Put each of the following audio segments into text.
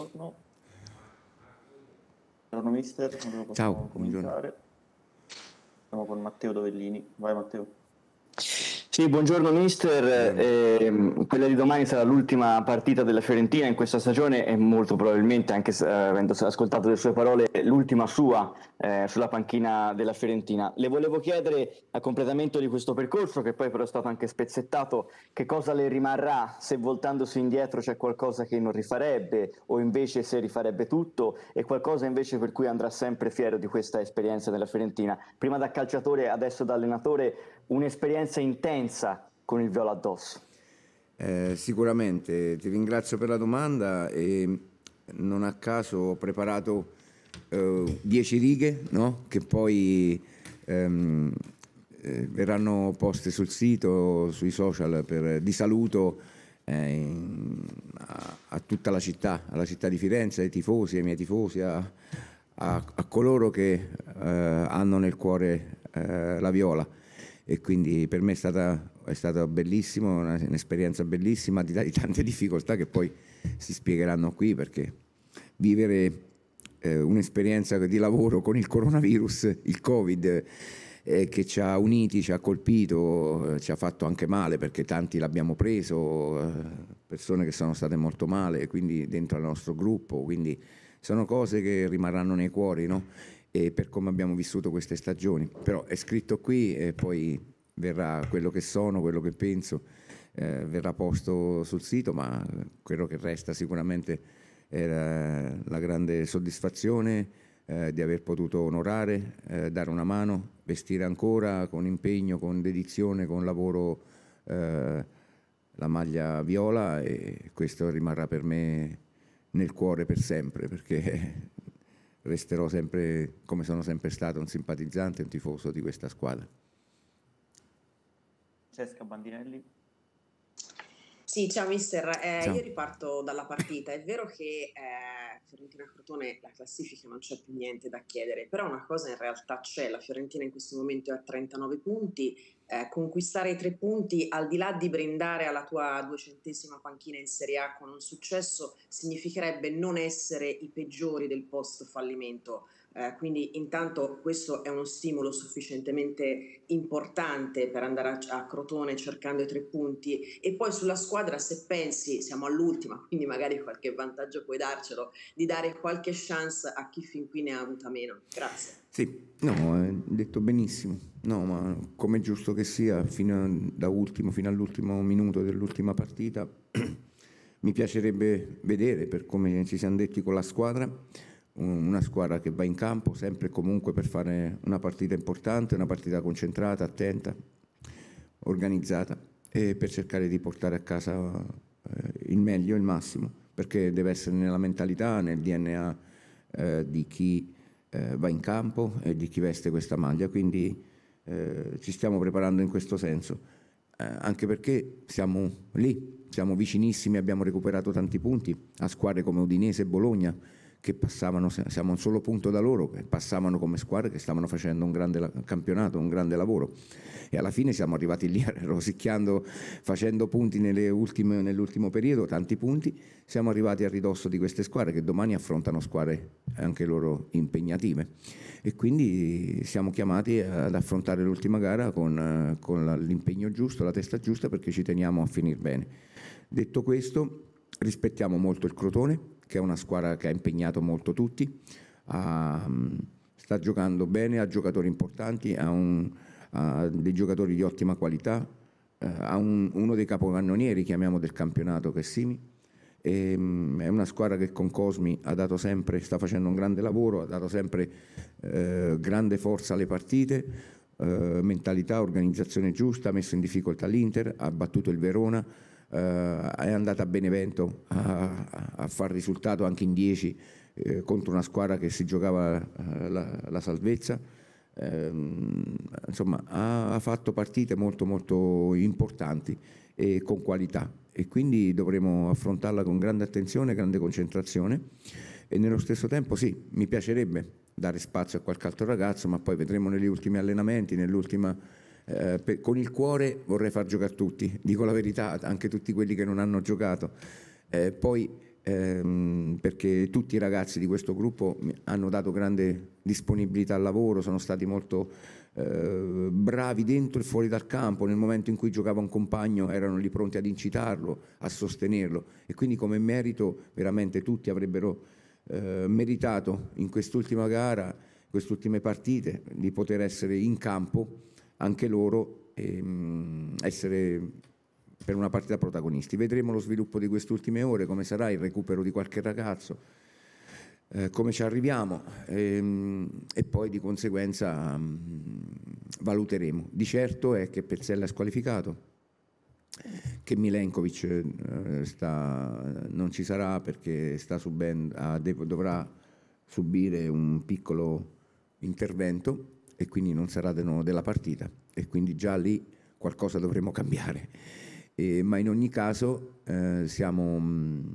Buongiorno. Buongiorno mister, Ciao, cominciare. Buongiorno. Siamo con Matteo Dovellini. Vai Matteo. Sì, buongiorno mister. Eh, quella di domani sarà l'ultima partita della Fiorentina in questa stagione e molto probabilmente, anche eh, avendo ascoltato le sue parole, l'ultima sua eh, sulla panchina della Fiorentina. Le volevo chiedere, a completamento di questo percorso, che poi però è stato anche spezzettato, che cosa le rimarrà se voltandosi indietro c'è qualcosa che non rifarebbe o invece se rifarebbe tutto e qualcosa invece per cui andrà sempre fiero di questa esperienza della Fiorentina. Prima da calciatore, adesso da allenatore, un'esperienza intensa con il viola addosso? Eh, sicuramente, ti ringrazio per la domanda e non a caso ho preparato eh, dieci righe no? che poi ehm, eh, verranno poste sul sito, sui social per, di saluto eh, in, a, a, tutta la città, alla città di Firenze, ai tifosi, ai miei tifosi, a, a, a coloro che eh, hanno nel cuore eh, la viola e quindi per me è stata, è stata bellissima, un'esperienza bellissima di, di, tante difficoltà che poi si spiegheranno qui perché vivere eh, un'esperienza di lavoro con il coronavirus, il Covid eh, che ci ha uniti, ci ha colpito, eh, ci ha fatto anche male perché tanti l'abbiamo preso, eh, persone che sono state molto male, quindi dentro al nostro gruppo, quindi sono cose che rimarranno nei cuori, no? e per come abbiamo vissuto queste stagioni. Però è scritto qui e poi verrà quello che sono, quello che penso, eh, verrà posto sul sito, ma quello che resta sicuramente è la, la grande soddisfazione eh, di aver potuto onorare, eh, dare una mano, vestire ancora con impegno, con dedizione, con lavoro eh, la maglia viola e questo rimarrà per me nel cuore per sempre perché resterò sempre, come sono sempre stato, un simpatizzante, un tifoso di questa squadra. Francesca Bandinelli. Sì, ciao mister, eh, ciao. io riparto dalla partita. È vero che eh, Fiorentina Crotone la classifica non c'è più niente da chiedere, però una cosa in realtà c'è, la Fiorentina in questo momento è a 39 punti, eh, conquistare i tre punti al di là di brindare alla tua duecentesima panchina in Serie A con un successo significherebbe non essere i peggiori del post fallimento eh, quindi intanto questo è uno stimolo sufficientemente importante per andare a, a, Crotone cercando i tre punti e poi sulla squadra se pensi, siamo all'ultima, quindi magari qualche vantaggio puoi darcelo, di dare qualche chance a chi fin qui ne ha avuta meno. Grazie. Sì, no, detto benissimo, no, ma come è giusto che sia, fino, da ultimo, fino all'ultimo minuto dell'ultima partita, mi piacerebbe vedere per come ci siamo detti con la squadra una squadra che va in campo sempre e comunque per fare una partita importante, una partita concentrata, attenta, organizzata e per cercare di portare a casa eh, il meglio, il massimo, perché deve essere nella mentalità, nel DNA eh, di chi eh, va in campo e di chi veste questa maglia, quindi eh, ci stiamo preparando in questo senso, eh, anche perché siamo lì, siamo vicinissimi, abbiamo recuperato tanti punti a squadre come Udinese e Bologna che passavano, siamo a un solo punto da loro, che passavano come squadre che stavano facendo un grande campionato, un grande lavoro. E alla fine siamo arrivati lì rosicchiando, facendo punti ultime, nell'ultimo periodo, tanti punti, siamo arrivati a ridosso di queste squadre che domani affrontano squadre anche loro impegnative. E quindi siamo chiamati ad affrontare l'ultima gara con, con l'impegno giusto, la testa giusta, perché ci teniamo a finire bene. Detto questo, rispettiamo molto il Crotone che è una squadra che ha impegnato molto tutti, ha, mm, sta giocando bene, ha giocatori importanti, ha, un, ha dei giocatori di ottima qualità, eh, ha un, uno dei capocannonieri, chiamiamo, del campionato che è Simi. E, mm, è una squadra che con Cosmi ha dato sempre, sta facendo un grande lavoro, ha dato sempre eh, grande forza alle partite, eh, mentalità, organizzazione giusta, ha messo in difficoltà l'Inter, ha battuto il Verona, eh, è andata a Benevento a, a far risultato anche in 10 eh, contro una squadra che si giocava eh, la, la, salvezza. Eh, insomma, ha, ha, fatto partite molto, molto importanti e con qualità e quindi dovremo affrontarla con grande attenzione, grande concentrazione e nello stesso tempo sì, mi piacerebbe dare spazio a qualche altro ragazzo, ma poi vedremo negli ultimi allenamenti, nell'ultima eh, per, con il cuore vorrei far giocare tutti, dico la verità, anche tutti quelli che non hanno giocato. Eh, poi ehm, perché tutti i ragazzi di questo gruppo hanno dato grande disponibilità al lavoro, sono stati molto eh, bravi dentro e fuori dal campo, nel momento in cui giocava un compagno erano lì pronti ad incitarlo, a sostenerlo e quindi come merito veramente tutti avrebbero eh, meritato in quest'ultima gara, in ultime partite, di poter essere in campo anche loro ehm, essere per una partita protagonisti. Vedremo lo sviluppo di queste ultime ore, come sarà il recupero di qualche ragazzo, eh, come ci arriviamo ehm, e poi di conseguenza mh, mm, valuteremo. Di certo è che Pezzella è squalificato, che Milenkovic eh, sta, non ci sarà perché subendo, ah, dovrà subire un piccolo intervento e quindi non sarà della partita e quindi già lì qualcosa dovremo cambiare. E, ma in ogni caso eh, siamo, mm,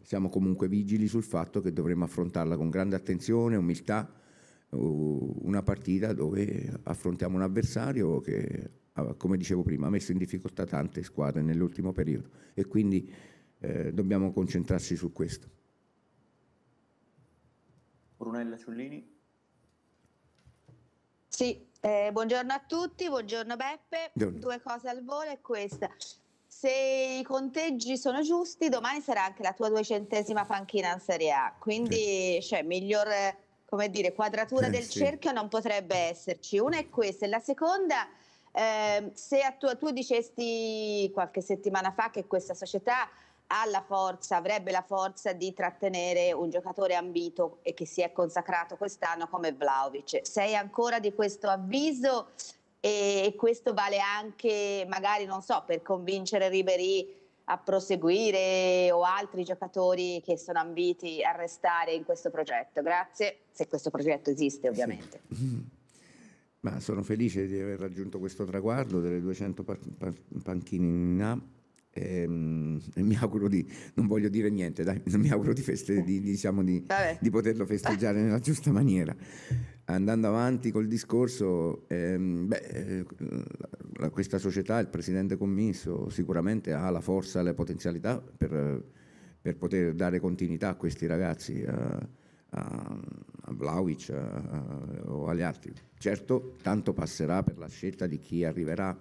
siamo, comunque vigili sul fatto che dovremo affrontarla con grande attenzione, umiltà, una partita dove affrontiamo un avversario che, come dicevo prima, ha messo in difficoltà tante squadre nell'ultimo periodo e quindi eh, dobbiamo concentrarci su questo. Brunella Ciullini. Sì, eh, buongiorno a tutti, buongiorno Beppe. Buongiorno. Due cose al volo è questa. Se i conteggi sono giusti, domani sarà anche la tua duecentesima panchina in Serie A, quindi sì. cioè, miglior come dire, quadratura eh, del sì. cerchio non potrebbe esserci. Una è questa e la seconda... Eh, se tu, tu dicesti qualche settimana fa che questa società ha la forza, avrebbe la forza di trattenere un giocatore ambito e che si è consacrato quest'anno come Vlaovic. Sei ancora di questo avviso e questo vale anche magari, non so, per convincere Ribery a proseguire o altri giocatori che sono ambiti a restare in questo progetto. Grazie, se questo progetto esiste ovviamente. Sì. Ma sono felice di aver raggiunto questo traguardo delle 200 panchine in A Ehm, mi auguro di, non voglio dire niente, dai, mi auguro di, feste, di, diciamo di, di poterlo festeggiare nella giusta maniera. Andando avanti col discorso, ehm, beh, questa società, il presidente commisso, sicuramente ha la forza, e le potenzialità per, per poter dare continuità a questi ragazzi, a, a, a Vlaovic o agli altri. Certo, tanto passerà per la scelta di chi arriverà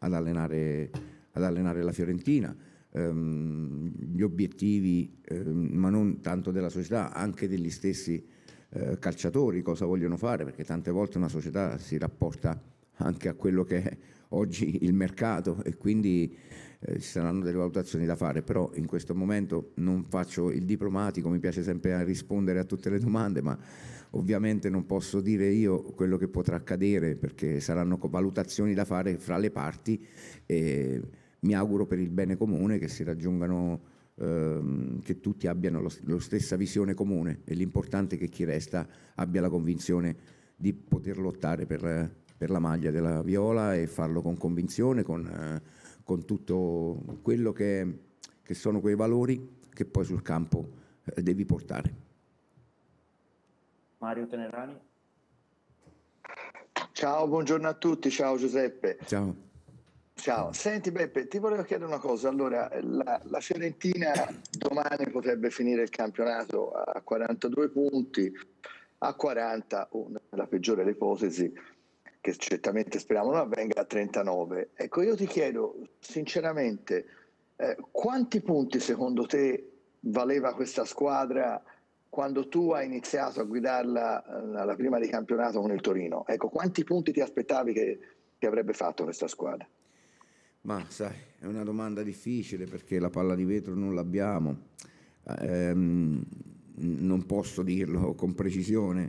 ad allenare ad allenare la Fiorentina, ehm, gli obiettivi, ehm, ma non tanto della società, anche degli stessi eh, calciatori, cosa vogliono fare, perché tante volte una società si rapporta anche a quello che è oggi il mercato e quindi eh, ci saranno delle valutazioni da fare, però in questo momento non faccio il diplomatico, mi piace sempre rispondere a tutte le domande, ma ovviamente non posso dire io quello che potrà accadere perché saranno valutazioni da fare fra le parti. E, mi auguro per il bene comune che si raggiungano, ehm, che tutti abbiano la stessa visione comune e l'importante è che chi resta abbia la convinzione di poter lottare per, per la maglia della viola e farlo con convinzione, con, con tutto quello che, che, sono quei valori che poi sul campo eh, devi portare. Mario Tenerani. Ciao, buongiorno a tutti, ciao Giuseppe. Ciao. Ciao, senti Beppe, ti volevo chiedere una cosa. Allora, la, la, Fiorentina domani potrebbe finire il campionato a 42 punti, a 40, o nella peggiore delle ipotesi, che certamente speriamo non avvenga, a 39. Ecco, io ti chiedo sinceramente, eh, quanti punti secondo te valeva questa squadra quando tu hai iniziato a guidarla eh, alla prima di campionato con il Torino? Ecco, quanti punti ti aspettavi che, che avrebbe fatto questa squadra? Ma sai, è una domanda difficile perché la palla di vetro non l'abbiamo, eh, non posso dirlo con precisione,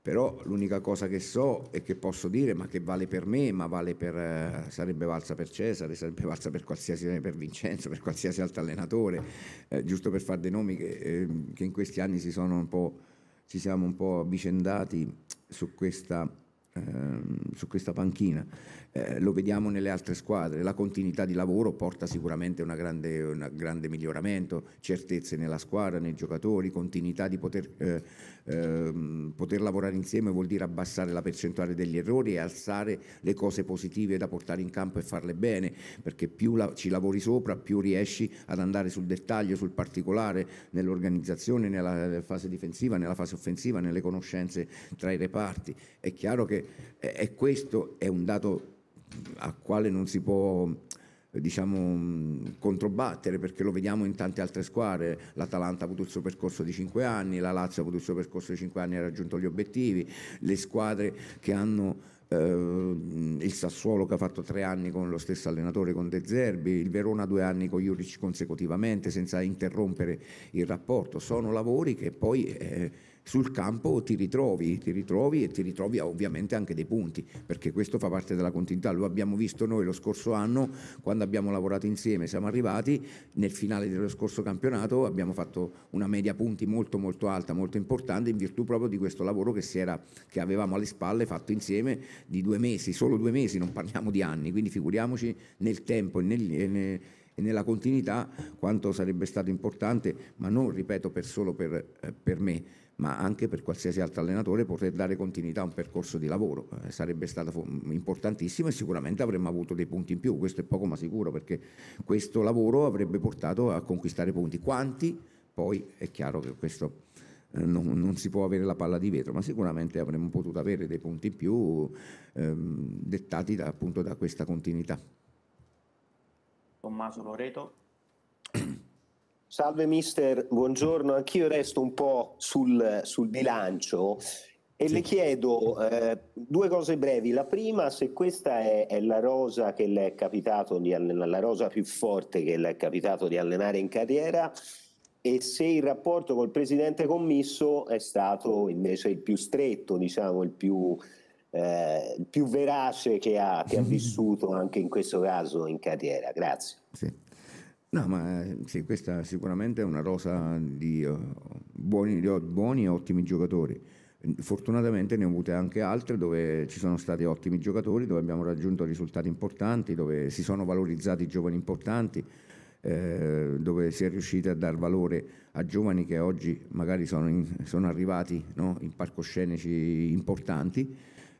però l'unica cosa che so e che posso dire, ma che vale per me, ma vale per, eh, sarebbe valsa per Cesare, sarebbe valsa per qualsiasi, eh, per Vincenzo, per qualsiasi altro allenatore, eh, giusto per fare dei nomi che, eh, che in questi anni si sono un po', ci siamo un po' avvicendati su questa Ehm, su questa panchina, eh, lo vediamo nelle altre squadre, la continuità di lavoro porta sicuramente a un grande miglioramento, certezze nella squadra, nei giocatori, continuità di poter eh, Ehm, poter lavorare insieme vuol dire abbassare la percentuale degli errori e alzare le cose positive da portare in campo e farle bene, perché più la, ci lavori sopra, più riesci ad andare sul dettaglio, sul particolare, nell'organizzazione, nella fase difensiva, nella fase offensiva, nelle conoscenze tra i reparti. È chiaro che è, è questo è un dato a quale non si può diciamo, mm, controbattere perché lo vediamo in tante altre squadre. L'Atalanta ha avuto il suo percorso di 5 anni, la Lazio ha avuto il suo percorso di 5 anni e ha raggiunto gli obiettivi. Le squadre che hanno eh, il Sassuolo che ha fatto 3 anni con lo stesso allenatore, con De Zerbi, il Verona 2 anni con Juric consecutivamente senza interrompere il rapporto, sono lavori che poi... Eh, sul campo ti ritrovi, ti ritrovi e ti ritrovi ovviamente anche dei punti, perché questo fa parte della continuità, lo abbiamo visto noi lo scorso anno quando abbiamo lavorato insieme, siamo arrivati nel finale dello scorso campionato, abbiamo fatto una media punti molto molto alta, molto importante in virtù proprio di questo lavoro che, era, che avevamo alle spalle fatto insieme di due mesi, solo due mesi, non parliamo di anni, quindi figuriamoci nel tempo e nel, nel e nella continuità quanto sarebbe stato importante, ma non ripeto per solo per, eh, per, me, ma anche per qualsiasi altro allenatore poter dare continuità a un percorso di lavoro. Eh, sarebbe stato importantissimo e sicuramente avremmo avuto dei punti in più, questo è poco ma sicuro perché questo lavoro avrebbe portato a conquistare punti. Quanti? Poi è chiaro che questo... Eh, non, non, si può avere la palla di vetro, ma sicuramente avremmo potuto avere dei punti in più ehm, dettati da, appunto da questa continuità. Tommaso Loreto. Salve mister, buongiorno, anch'io resto un po' sul, sul bilancio e sì. le chiedo eh, due cose brevi. La prima, se questa è, è la rosa che le è capitato di allenare, la rosa più forte che le è capitato di allenare in carriera e se il rapporto col presidente commisso è stato invece il più stretto, diciamo il più eh, più verace che ha, che ha vissuto anche in questo caso in carriera. Grazie. Sì. No, ma eh, sì, questa sicuramente è una rosa di eh, buoni, buoni e ottimi giocatori. Fortunatamente ne ho avute anche altre dove ci sono stati ottimi giocatori, dove abbiamo raggiunto risultati importanti, dove si sono valorizzati giovani importanti. Eh, dove si è riusciti a dar valore a giovani che oggi magari sono, in, sono arrivati no? in palcoscenici importanti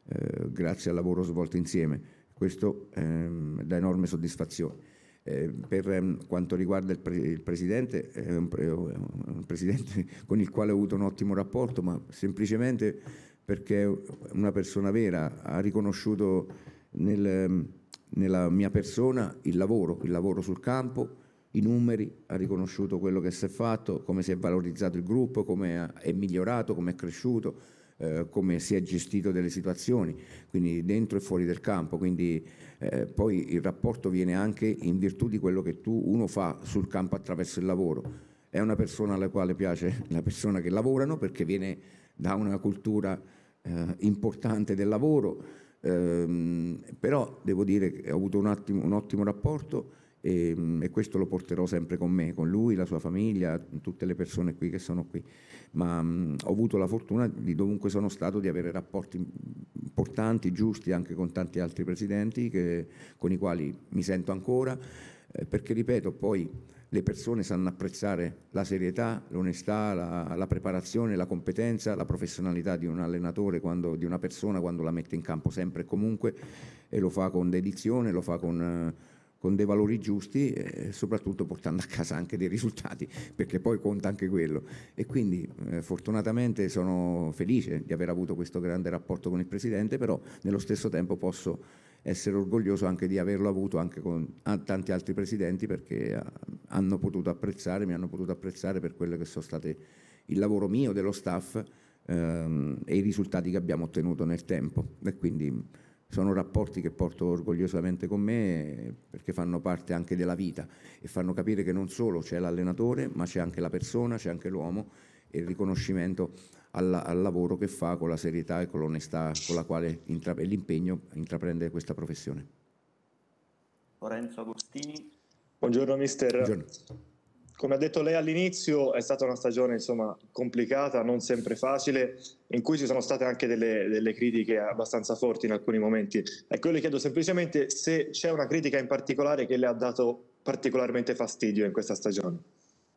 eh, grazie al lavoro svolto insieme. Questo ehm, dà enorme soddisfazione. Eh, per ehm, quanto riguarda il, pre il Presidente, è un, pre un, Presidente con il quale ho avuto un ottimo rapporto, ma semplicemente perché è una persona vera, ha riconosciuto nel, ehm, nella mia persona il lavoro, il lavoro sul campo, i numeri, ha riconosciuto quello che si è fatto, come si è valorizzato il gruppo, come è migliorato, come è cresciuto eh, come si è gestito delle situazioni, quindi dentro e fuori del campo, quindi eh, poi il rapporto viene anche in virtù di quello che tu uno fa sul campo attraverso il lavoro. È una persona alla quale piace la persona che lavorano perché viene da una cultura eh, importante del lavoro, ehm, però devo dire che ho avuto un, attimo, un ottimo rapporto e, ehm, e, questo lo porterò sempre con me, con lui, la sua famiglia, tutte le persone qui che sono qui. Ma mh, ho avuto la fortuna di dovunque sono stato di avere rapporti importanti, giusti anche con tanti altri presidenti che, con i quali mi sento ancora, eh, perché ripeto, poi le persone sanno apprezzare la serietà, l'onestà, la, la, preparazione, la competenza, la professionalità di un allenatore, quando, di una persona quando la mette in campo sempre e comunque e lo fa con dedizione, lo fa con... Eh, con dei valori giusti e eh, soprattutto portando a casa anche dei risultati, perché poi conta anche quello. E quindi eh, fortunatamente sono felice di aver avuto questo grande rapporto con il Presidente, però nello stesso tempo posso essere orgoglioso anche di averlo avuto anche con tanti altri presidenti perché eh, hanno potuto apprezzare, mi hanno potuto apprezzare per quello che sono state il lavoro mio, dello staff ehm, e i risultati che abbiamo ottenuto nel tempo. E quindi sono rapporti che porto orgogliosamente con me perché fanno parte anche della vita e fanno capire che non solo c'è l'allenatore, ma c'è anche la persona, c'è anche l'uomo e il riconoscimento al, al, lavoro che fa con la serietà e con l'onestà con la quale intra, e l'impegno intraprende questa professione. Lorenzo Agostini. Buongiorno mister. Buongiorno come ha detto lei all'inizio, è stata una stagione insomma, complicata, non sempre facile, in cui ci sono state anche delle, delle, critiche abbastanza forti in alcuni momenti. Ecco, io le chiedo semplicemente se c'è una critica in particolare che le ha dato particolarmente fastidio in questa stagione.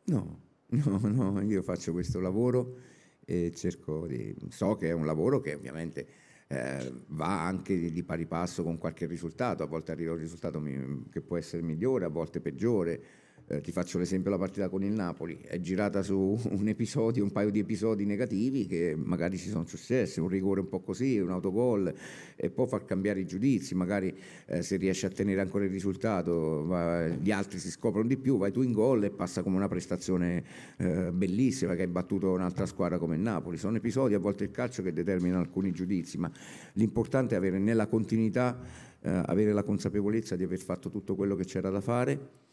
No, no, no, io faccio questo lavoro e cerco di... so che è un lavoro che ovviamente... Eh, va anche di, di pari passo con qualche risultato, a volte arriva un risultato mi, che può essere migliore, a volte peggiore, eh, ti faccio l'esempio della partita con il Napoli, è girata su un episodio, un paio di episodi negativi che magari ci sono successi, un rigore un po' così, un autogol e può far cambiare i giudizi, magari eh, se riesci a tenere ancora il risultato va, gli altri si scoprono di più, vai tu in gol e passa come una prestazione eh, bellissima che hai battuto un'altra squadra come il Napoli, sono episodi a volte il calcio che determinano alcuni giudizi, ma l'importante è avere nella continuità, eh, avere la consapevolezza di aver fatto tutto quello che c'era da fare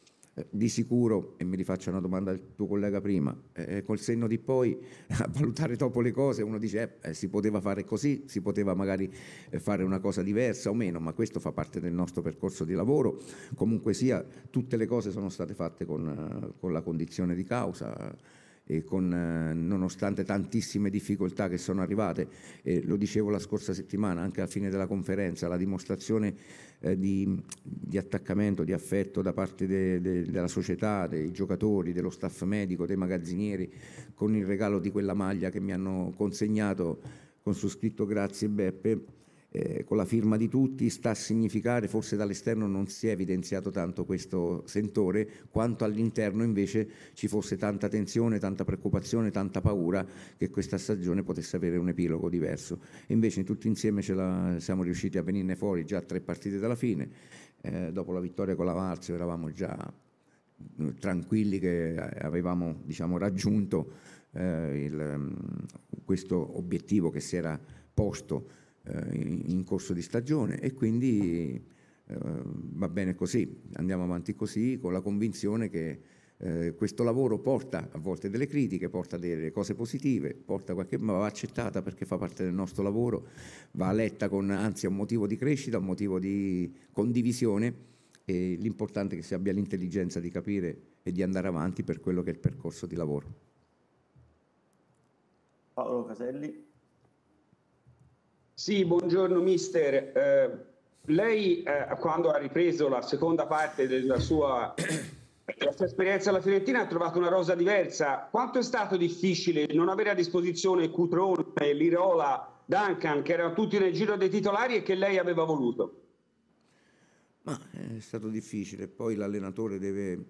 di sicuro, e mi rifaccio una domanda al tuo collega prima, eh, eh col senno di poi a valutare dopo le cose uno dice eh, eh si poteva fare così, si poteva magari eh, fare una cosa diversa o meno, ma questo fa parte del nostro percorso di lavoro, comunque sia tutte le cose sono state fatte con, con la condizione di causa eh, con, eh, nonostante tantissime difficoltà che sono arrivate, eh, lo dicevo la scorsa settimana anche alla fine della conferenza, la dimostrazione eh, di, di, attaccamento, di affetto da parte de, de, della società, dei giocatori, dello staff medico, dei magazzinieri, con il regalo di quella maglia che mi hanno consegnato con su scritto grazie Beppe eh, con la firma di tutti sta a significare, forse dall'esterno non si è evidenziato tanto questo sentore, quanto all'interno invece ci fosse tanta tensione, tanta preoccupazione, tanta paura che questa stagione potesse avere un epilogo diverso. E invece tutti insieme la, siamo riusciti a venirne fuori già tre partite dalla fine, eh, dopo la vittoria con la Marzio eravamo già mm, tranquilli che eh, avevamo diciamo, raggiunto eh, il, mm, questo obiettivo che si era posto eh, in corso di stagione e quindi eh, va bene così, andiamo avanti così con la convinzione che eh, questo lavoro porta a volte delle critiche, porta delle cose positive, porta qualche, ma va accettata perché fa parte del nostro lavoro, va letta con anzi un motivo di crescita, un motivo di condivisione e l'importante è che si abbia l'intelligenza di capire e di andare avanti per quello che è il percorso di lavoro. Paolo Caselli. Sì, buongiorno mister. Eh, lei eh, quando ha ripreso la seconda parte della sua, della sua esperienza alla Fiorentina ha trovato una rosa diversa. Quanto è stato difficile non avere a disposizione Cutrone, Lirola, Duncan, che erano tutti nel giro dei titolari e che lei aveva voluto? Ma eh, è stato difficile, poi l'allenatore deve...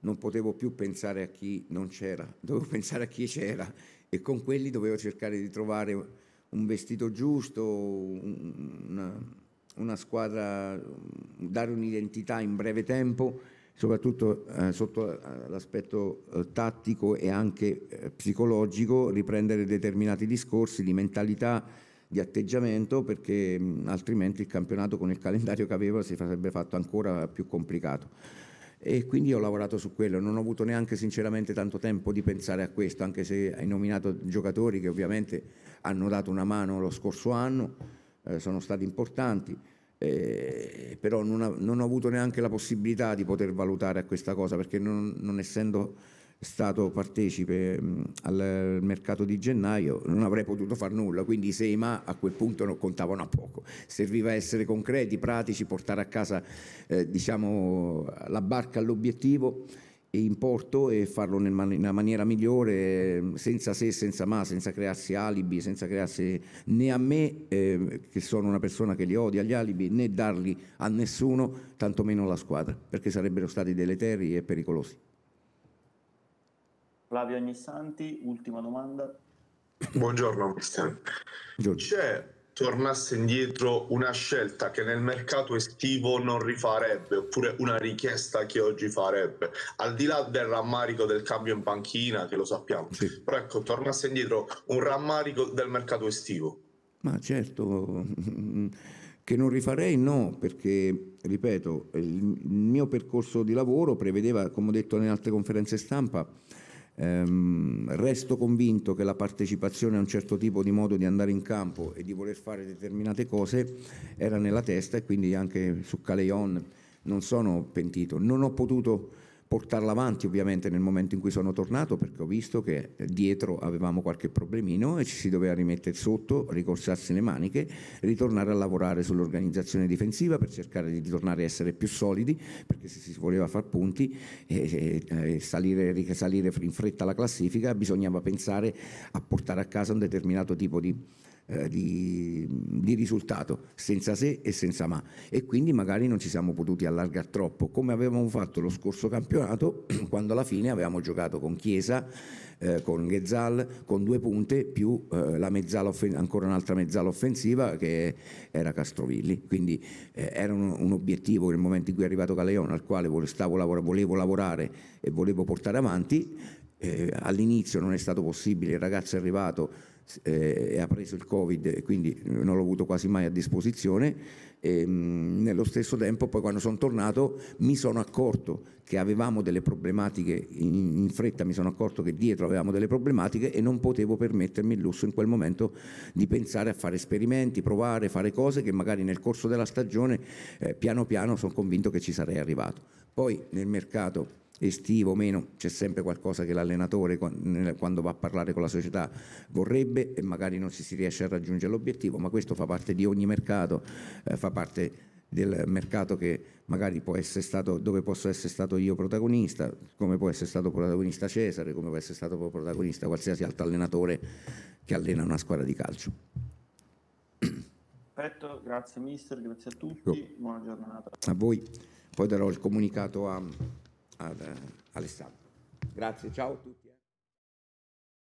non potevo più pensare a chi non c'era, dovevo pensare a chi c'era e con quelli dovevo cercare di trovare un vestito giusto, una, una squadra, dare un'identità in breve tempo, soprattutto eh, sotto eh, l'aspetto eh, tattico e anche eh, psicologico, riprendere determinati discorsi di mentalità, di atteggiamento, perché mh, altrimenti il campionato con il calendario che aveva si sarebbe fatto ancora più complicato e quindi ho lavorato su quello, non ho avuto neanche sinceramente tanto tempo di pensare a questo, anche se hai nominato giocatori che ovviamente hanno dato una mano lo scorso anno, eh, sono stati importanti, eh, però non, ha, non, ho avuto neanche la possibilità di poter valutare questa cosa perché non, non essendo stato partecipe mh, mm, al mercato di gennaio non avrei potuto fare nulla, quindi i sei ma a quel punto non contavano a poco, serviva essere concreti, pratici, portare a casa eh, diciamo, la barca all'obiettivo e in porto e farlo nella maniera migliore, mm, senza se, senza ma, senza crearsi alibi, senza crearsi né a me, eh, che sono una persona che li odia gli alibi, né darli a nessuno, tantomeno alla squadra, perché sarebbero stati deleteri e pericolosi. Flavio Ognissanti, ultima domanda. Buongiorno Cristian. C'è, tornasse indietro, una scelta che nel mercato estivo non rifarebbe, oppure una richiesta che oggi farebbe, al di là del rammarico del cambio in panchina, che lo sappiamo, sì. però ecco, tornasse indietro un rammarico del mercato estivo. Ma certo, che non rifarei no, perché ripeto, il mio percorso di lavoro prevedeva, come ho detto nelle altre conferenze stampa, Ehm, resto convinto che la partecipazione a un certo tipo di modo di andare in campo e di voler fare determinate cose era nella testa e quindi anche su Caleon non sono pentito. Non ho potuto portarla avanti ovviamente nel momento in cui sono tornato perché ho visto che dietro avevamo qualche problemino e ci si doveva rimettere sotto, ricorsarsi le maniche, ritornare a lavorare sull'organizzazione difensiva per cercare di tornare a essere più solidi perché se si voleva far punti e, e, e salire, risalire in fretta la classifica bisognava pensare a portare a casa un determinato tipo di eh, di, di, risultato, senza se e senza ma. E quindi magari non ci siamo potuti allargare troppo, come avevamo fatto lo scorso campionato, quando alla fine avevamo giocato con Chiesa, eh, con Ghezal, con due punte, più eh, la mezzala ancora un'altra mezzala offensiva che era Castrovilli. Quindi eh, era un, un, obiettivo nel momento in cui è arrivato Galeone, al quale stavo, volevo lavorare e volevo portare avanti. Eh, all'inizio non è stato possibile, il ragazzo è arrivato eh, ha preso il Covid e quindi non l'ho avuto quasi mai a disposizione. E, ehm, mh, nello stesso tempo poi quando sono tornato mi sono accorto che avevamo delle problematiche, in, in, fretta mi sono accorto che dietro avevamo delle problematiche e non potevo permettermi il lusso in quel momento di pensare a fare esperimenti, provare, fare cose che magari nel corso della stagione eh, piano piano sono convinto che ci sarei arrivato. Poi nel mercato estivo o meno, c'è sempre qualcosa che l'allenatore quando va a parlare con la società vorrebbe e magari non ci si riesce a raggiungere l'obiettivo, ma questo fa parte di ogni mercato, eh, fa parte del mercato che magari può essere stato, dove posso essere stato io protagonista, come può essere stato protagonista Cesare, come può essere stato protagonista qualsiasi altro allenatore che allena una squadra di calcio. Perfetto, grazie mister, grazie a tutti, buona giornata. A voi, poi darò il comunicato a ad eh, Alessandro. Grazie, ciao a tutti.